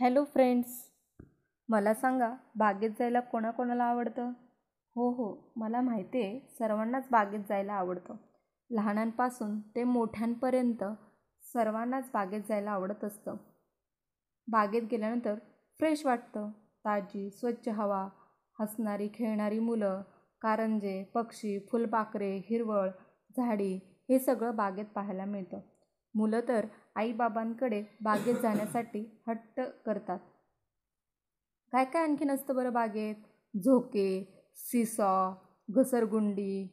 Hello friends मला सांगा बागेत जायला कोणाकोणाला आवडतं हो हो मला माहिती आहे सर्वांनाच बागेत जायला आवडतं लहानांपासून ते मोठ्यांपर्यंत सर्वांनाच बागेत जायला आवडत असतं बागेत गेल्यानंतर फ्रेश वाटतं ताजी स्वच्छ हवा हसणारी खेळणारी मुलं कारंजे पक्षी फुलपाखरे हिरवळ झाडी हे सगळं बागेत पाहायला मिळतं मुलं तर आईबाबांकडे बागेत जाण्यासाठी हट्ट करतात काय काय आणखीन असतं बरं बागेत झोके सिसॉ घसरगुंडी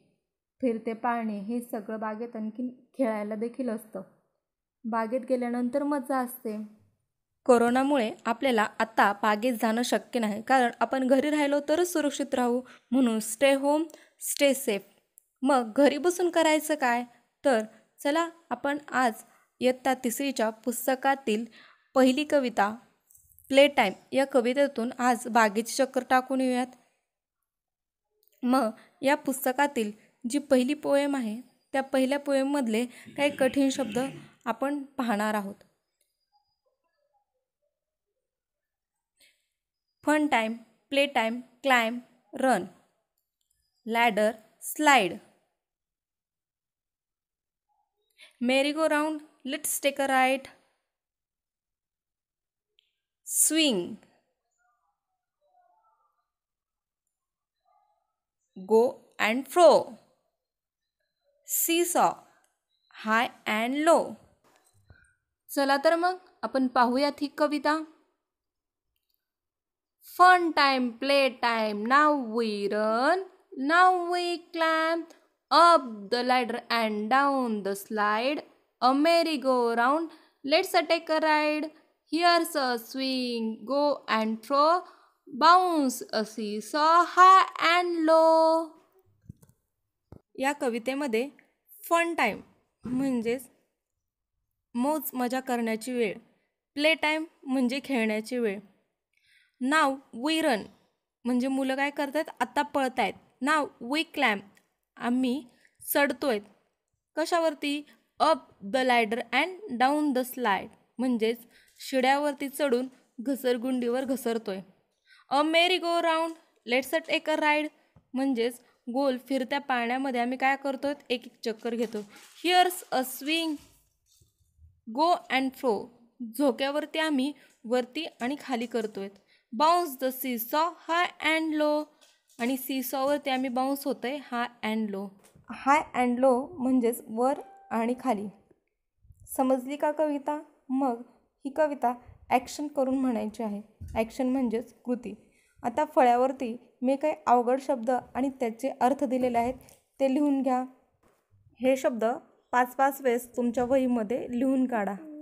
फिरते पाळणे हे सगळं बागेत आणखीन खेळायला देखील असतं बागेत गेल्यानंतर मजा असते कोरोनामुळे आपल्याला आता बागेत जाणं शक्य नाही कारण आपण घरी राहिलो तरच सुरक्षित राहू म्हणून स्टे होम स्टे सेफ मग घरी बसून करायचं काय तर चला आपण आज इयत्ता तिसरीच्या पुस्तकातील पहिली कविता प्ले टाईम या कवितेतून आज बागेचे चक्कर टाकून येऊयात मग या पुस्तकातील जी पहिली पोएम आहे त्या पहिल्या पोएममधले काही कठीण शब्द आपण पाहणार आहोत fun time play time climb run ladder slide go round let's take a right swing go and fro seesaw high and low चला तर मग आपण पाहूयात ही कविता fun time play time now we run now we climb up the ladder and down the slide a merry-go-round. A take a ride. Here's a swing, go and throw, bounce a स high and low. या कवितेमध्ये fun time म्हणजेच मौज मजा करण्याची वेळ play time म्हणजे खेळण्याची वेळ नाव वी रन म्हणजे मुलं काय आहेत आत्ता पळत आहेत नाव वी क्लॅम आम्ही चढतो आहेत कशावरती up the ladder and down the slide म्हणजेच शिड्यावरती चढून घसरगुंडीवर घसरतोय अ मेरी गो राऊंड लेट्सट एक अ राईड म्हणजेच गोल फिरत्या पाण्यामध्ये आम्ही काय करतो एक एक चक्कर घेतो here's a swing go and fro झोक्यावरती आम्ही वरती आणि खाली करतोय bounce the seesaw high and low आणि सी सॉवरती आम्ही बाउन्स होतोय high and low high and low म्हणजेच वर आणि खाली समजली का कविता मग ही कविता ॲक्शन करून म्हणायची आहे ॲक्शन म्हणजेच कृती आता फळ्यावरती मी काही अवघड शब्द आणि त्याचे अर्थ दिलेले आहेत ते लिहून घ्या हे शब्द पाच पाच वेळेस तुमच्या वहीमध्ये लिहून काढा